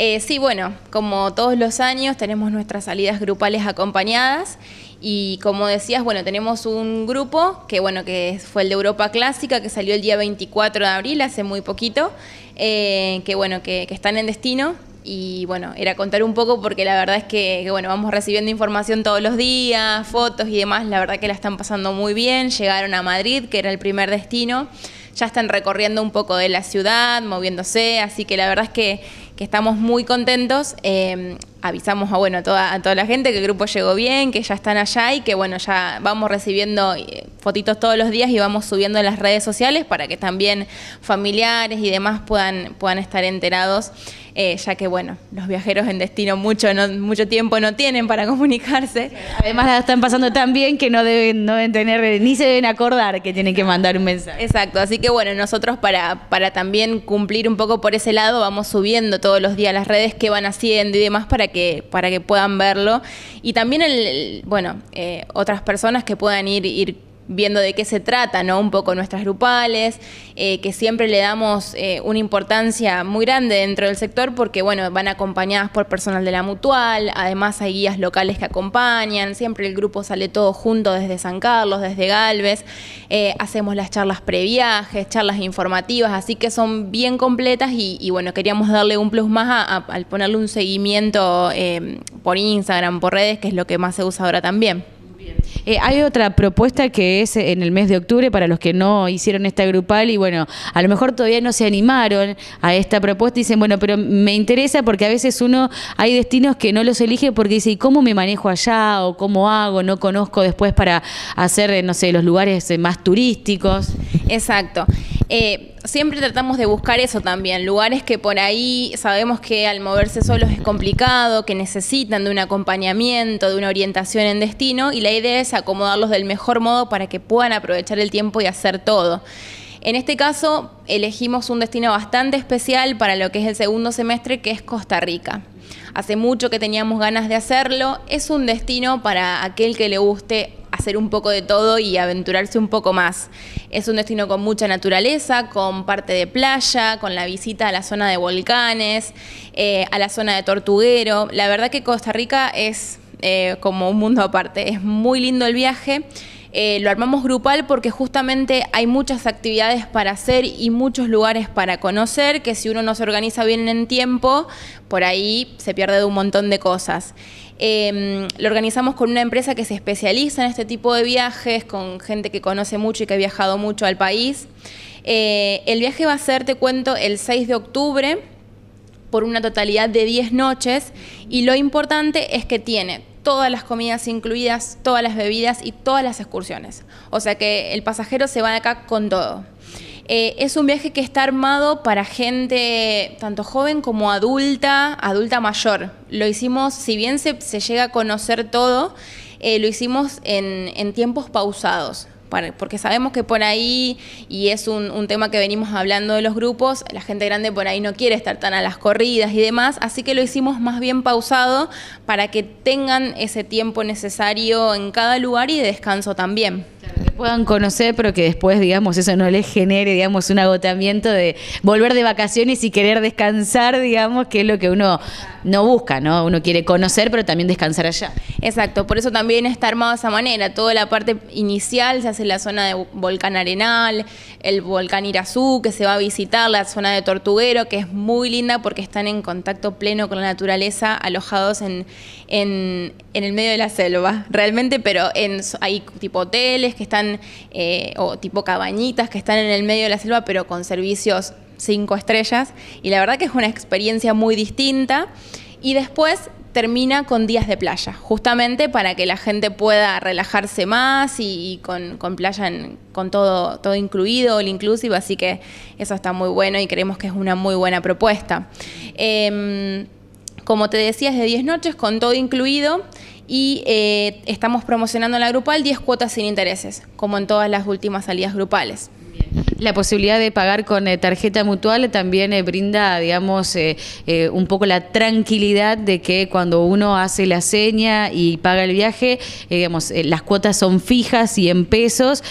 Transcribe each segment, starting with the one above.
Eh, sí, bueno, como todos los años tenemos nuestras salidas grupales acompañadas y como decías, bueno, tenemos un grupo que bueno que fue el de Europa Clásica que salió el día 24 de abril, hace muy poquito, eh, que bueno que, están en destino y bueno, era contar un poco porque la verdad es que, que, bueno, vamos recibiendo información todos los días, fotos y demás, la verdad que la están pasando muy bien, llegaron a Madrid, que era el primer destino, ya están recorriendo un poco de la ciudad, moviéndose, así que la verdad es que que estamos muy contentos. Eh, avisamos a bueno toda, toda la gente que el grupo llegó bien, que ya están allá y que bueno, ya vamos recibiendo eh, fotitos todos los días y vamos subiendo en las redes sociales para que también familiares y demás puedan, puedan estar enterados, eh, ya que bueno, los viajeros en destino mucho, mucho tiempo no tienen para comunicarse. Además están pasando tan bien que no deben, tener, ni se deben acordar que tienen que mandar un mensaje. Exacto, así que bueno, nosotros para, para también cumplir un poco por ese lado, vamos subiendo todos los días las redes que van haciendo y demás para que, para que puedan verlo. Y también, el, bueno, eh, otras personas que puedan ir, ir viendo de qué se trata, ¿no? Un poco nuestras grupales, eh, que siempre le damos eh, una importancia muy grande dentro del sector porque, bueno, van acompañadas por personal de la mutual, además hay guías locales que acompañan, siempre el grupo sale todo junto desde San Carlos, desde Galvez, eh, hacemos las charlas previajes, charlas informativas, así que son bien completas y, bueno, queríamos darle un plus más al ponerle un seguimiento por Instagram, por redes, que es lo que más se usa ahora también. Eh, hay otra propuesta que es eh, en el mes de octubre para los que no hicieron esta grupal y bueno, a lo mejor todavía no se animaron a esta propuesta y dicen, bueno, pero me interesa porque a veces uno hay destinos que no los elige porque dice, ¿y cómo me manejo allá o cómo hago? No conozco después para hacer, eh, no sé, los lugares más turísticos. Exacto siempre tratamos de buscar eso también, lugares que por ahí sabemos que al moverse solos es complicado, que necesitan de un acompañamiento, de una orientación en destino, y la idea es acomodarlos del mejor modo para que puedan aprovechar el tiempo y hacer todo. En este caso, elegimos un destino bastante especial para lo que es el segundo semestre, que es Costa Rica. Hace mucho que teníamos ganas de hacerlo. Es un destino para aquel que le guste hacer un poco de todo y aventurarse un poco más. Es un destino con mucha naturaleza, con parte de playa, con la visita a la zona de volcanes, eh, a la zona de Tortuguero. La verdad que Costa Rica es eh, como un mundo aparte. Es muy lindo el viaje. Eh, lo armamos grupal porque justamente hay muchas actividades para hacer y muchos lugares para conocer que si uno no se organiza bien en tiempo, por ahí se pierde de un montón de cosas. Em, lo organizamos con una empresa que se especializa en este tipo de viajes, con gente que conoce mucho y que ha viajado mucho al país. Eh, el viaje va a ser, te cuento, el 6 de octubre por una totalidad de 10 noches y lo importante es que tiene todas las comidas incluidas, todas las bebidas y todas las excursiones. O sea que el pasajero se va de acá con todo. Eh, es un viaje que está armado para gente tanto joven como adulta, adulta mayor. Lo hicimos, si bien se, llega a conocer todo, eh, lo hicimos en, tiempos pausados. porque sabemos que por ahí, y es un, un, tema que venimos hablando de los grupos, la gente grande por ahí no quiere estar tan a las corridas y demás, así que lo hicimos más bien pausado para que tengan ese tiempo necesario en cada lugar y de descanso también que puedan conocer, pero que después, digamos, eso no les genere, digamos, un agotamiento de volver de vacaciones y querer descansar, digamos, que es lo que uno no busca, ¿no? Uno quiere conocer, pero también descansar allá. Exacto, por eso también está armado de esa manera. Toda la parte inicial se hace la zona de Volcán Arenal, el Volcán Irazú, que se va a visitar, la zona de Tortuguero, que es muy linda porque están en contacto pleno con la naturaleza, alojados en, en, el medio de la selva, realmente, pero en, hay tipo hoteles que están, eh, o tipo cabañitas que están en el medio de la selva, pero con servicios cinco estrellas. Y la verdad que es una experiencia muy distinta. Y después termina con días de playa, justamente para que la gente pueda relajarse más y, con, playa con todo, todo incluido, el inclusive, así que eso está muy bueno y creemos que es una muy buena propuesta. Em, como te decía, es de 10 noches con todo incluido y eh, estamos promocionando en la grupal 10 cuotas sin intereses, como en todas las últimas salidas grupales. La posibilidad de pagar con eh, tarjeta mutual también eh, brinda, digamos, eh, un poco la tranquilidad de que cuando uno hace la seña y paga el viaje, digamos, las cuotas son fijas y en pesos,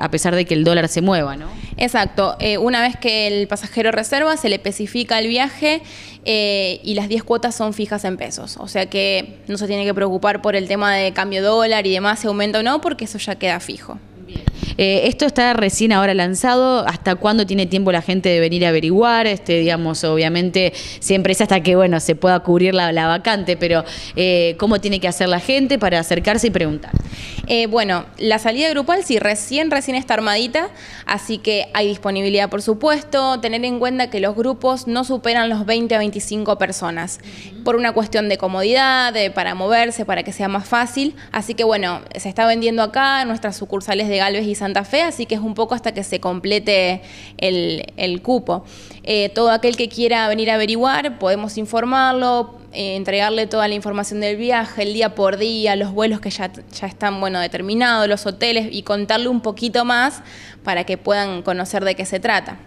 a pesar de que el dólar se mueva, ¿no? Exacto. una vez que el pasajero reserva, se le especifica el viaje y las 10 cuotas son fijas en pesos. O sea que no se tiene que preocupar por el tema de cambio dólar y demás, se aumenta o no, porque eso ya queda fijo. Eh, esto está recién ahora lanzado. ¿Hasta cuándo tiene tiempo la gente de venir a averiguar? Este, digamos, obviamente, siempre es hasta que bueno, se pueda cubrir la, vacante, pero eh, ¿cómo tiene que hacer la gente para acercarse y preguntar? Eh, bueno, la salida grupal sí, recién, recién está armadita, así que hay disponibilidad, por supuesto. Tener en cuenta que los grupos no superan los 20 a 25 personas, por una cuestión de comodidad, de, para moverse, para que sea más fácil. Así que bueno, se está vendiendo acá nuestras sucursales de Galvez y Santa Fe, así que es un poco hasta que se complete el, cupo. Eh, todo aquel que quiera venir a averiguar, podemos informarlo eh, entregarle toda la información del viaje, el día por día, los vuelos que ya, ya están bueno, determinados, los hoteles y contarle un poquito más para que puedan conocer de qué se trata.